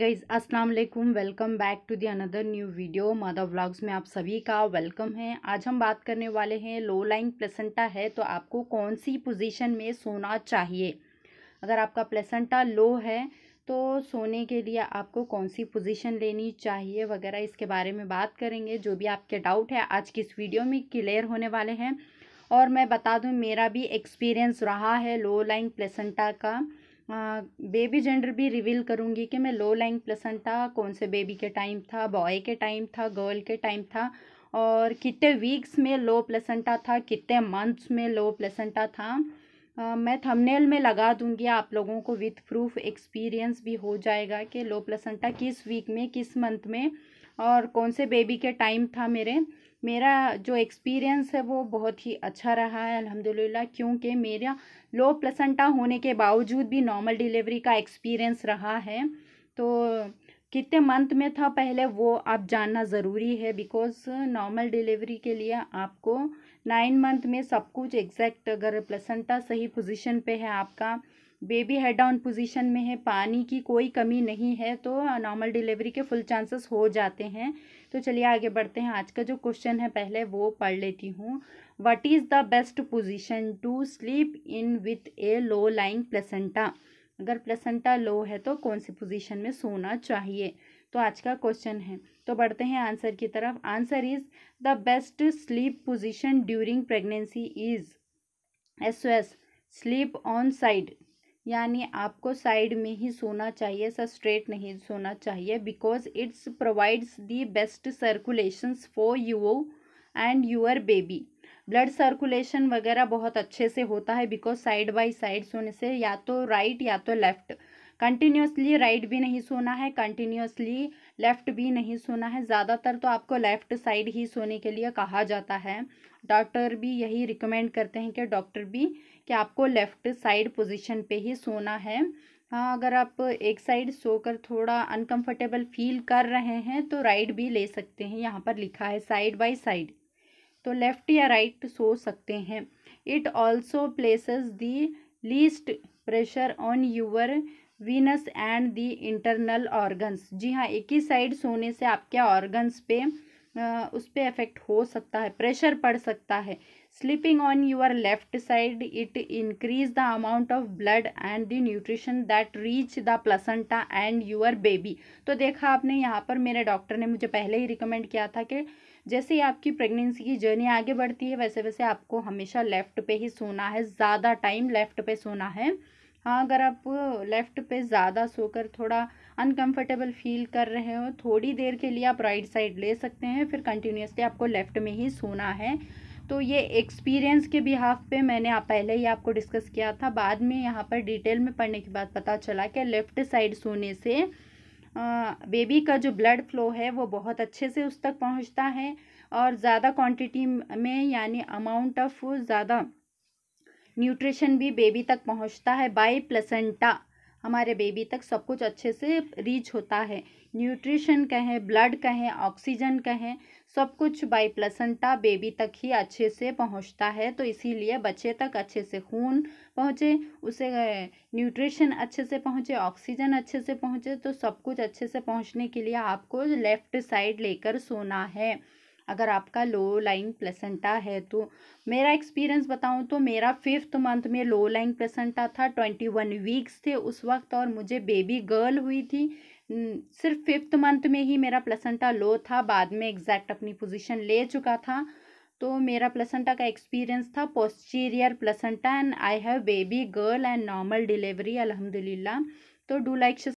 guys अस्सलाम वालेकुम welcome back to the another new video मादा व्लॉग्स में आप सभी का वेलकम है आज हम बात करने वाले हैं लो लाइन प्लेसेंटा है तो आपको कौन सी पोजीशन में सोना चाहिए अगर आपका प्लेसेंटा लो है तो सोने के लिए आपको कौन सी पोजीशन लेनी चाहिए वगैरह इसके बारे में बात करेंगे जो भी आपके डाउट है आज की इस वीडियो में क्लियर होने वाले हैं और मैं बता दूँ मेरा भी एक्सपीरियंस रहा है लो लाइन प्लेसेंटा का बेबी जेंडर भी रिवील करूँगी कि मैं लो लाइंग प्लसेंटा कौन से बेबी के टाइम था बॉय के टाइम था गर्ल के टाइम था और कितने वीक्स में लो प्लसेंटा था कितने मंथ्स में लो प्लेसेंटा था आ, मैं थंबनेल में लगा दूंगी आप लोगों को विथ प्रूफ एक्सपीरियंस भी हो जाएगा कि लो प्लसेंटा किस वीक में किस मंथ में और कौन से बेबी के टाइम था मेरे मेरा जो एक्सपीरियंस है वो बहुत ही अच्छा रहा है अल्हम्दुलिल्लाह क्योंकि मेरा लो प्लसेंटा होने के बावजूद भी नॉर्मल डिलीवरी का एक्सपीरियंस रहा है तो कितने मंथ में था पहले वो आप जानना ज़रूरी है बिकॉज़ नॉर्मल डिलीवरी के लिए आपको नाइन मंथ में सब कुछ एग्जैक्ट अगर प्लसेंटा सही पोजीशन पे है आपका बेबी हेड डाउन पोजीशन में है पानी की कोई कमी नहीं है तो नॉर्मल डिलीवरी के फुल चांसेस हो जाते हैं तो चलिए आगे बढ़ते हैं आज का जो क्वेश्चन है पहले वो पढ़ लेती हूँ what is the best position to sleep in with a low lying placenta अगर प्लेसेंटा लो है तो कौन सी पोजीशन में सोना चाहिए तो आज का क्वेश्चन है तो बढ़ते हैं आंसर की तरफ answer is the best sleep position during pregnancy is S sleep on side यानी आपको साइड में ही सोना चाहिए सर स्ट्रेट नहीं सोना चाहिए because it's provides the best circulations for you and your baby blood circulation वगैरह बहुत अच्छे से होता है बिकॉज साइड बाय साइड सोने से या तो राइट right, या तो लेफ्ट कंटिन्यूसली राइट भी नहीं सोना है कंटिन्यूसली लेफ़्ट भी नहीं सोना है ज़्यादातर तो आपको लेफ़्ट साइड ही सोने के लिए कहा जाता है डॉक्टर भी यही रिकमेंड करते हैं कि डॉक्टर भी कि आपको लेफ़्ट साइड पोजिशन पर ही सोना है हाँ अगर आप एक साइड सोकर थोड़ा अनकंफर्टेबल फील कर रहे हैं तो राइट भी ले सकते हैं यहाँ पर लिखा है साइड बाय साइड तो लेफ़्ट या राइट सो सकते हैं it also places the least pressure on your venous and the internal organs जी हाँ एक ही साइड सोने से आपके ऑर्गन्स पे उस पर इफेक्ट हो सकता है प्रेशर पड़ सकता है sleeping on your left side it increase the amount of blood and the nutrition that reach the placenta and your baby तो देखा आपने यहाँ पर मेरे डॉक्टर ने मुझे पहले ही रिकमेंड किया था कि जैसे ही आपकी प्रेगनेंसी की जर्नी आगे बढ़ती है वैसे वैसे आपको हमेशा लेफ़्ट पे ही सोना है ज़्यादा टाइम लेफ़्ट पे सोना है हाँ अगर आप लेफ़्ट पे ज़्यादा सोकर थोड़ा अनकंफर्टेबल फील कर रहे हो थोड़ी देर के लिए आप राइट साइड ले सकते हैं फिर कंटिन्यूसली आपको लेफ़्ट में ही सोना है तो ये एक्सपीरियंस के बिहाफ पे मैंने आप पहले ही आपको डिस्कस किया था बाद में यहाँ पर डिटेल में पढ़ने के बाद पता चला कि लेफ़्ट साइड सोने से आ, बेबी का जो ब्लड फ्लो है वो बहुत अच्छे से उस तक पहुँचता है और ज़्यादा क्वांटिटी में यानी अमाउंट ऑफ ज़्यादा न्यूट्रिशन भी बेबी तक पहुंचता है बाय प्लेसेंटा हमारे बेबी तक सब कुछ अच्छे से रीच होता है न्यूट्रिशन कहें ब्लड कहें ऑक्सीजन कहें सब कुछ बाई प्लसेंटा बेबी तक ही अच्छे से पहुंचता है तो इसीलिए बच्चे तक अच्छे से खून पहुंचे उसे न्यूट्रिशन अच्छे से पहुंचे ऑक्सीजन अच्छे से पहुंचे तो सब कुछ अच्छे से पहुंचने के लिए आपको लेफ़्ट साइड लेकर सोना है अगर आपका लो लाइंग प्लेसेंटा है तो मेरा एक्सपीरियंस बताऊं तो मेरा फिफ्थ मंथ में लो लाइंग प्लेसेंटा था ट्वेंटी वन वीक्स थे उस वक्त और मुझे बेबी गर्ल हुई थी सिर्फ फिफ्थ मंथ में ही मेरा प्लेसेंटा लो था बाद में एग्जैक्ट अपनी पोजिशन ले चुका था तो मेरा प्लेसेंटा का एक्सपीरियंस था posterior placenta and I have baby girl and normal delivery अलहमदिल्ला तो डू लाइक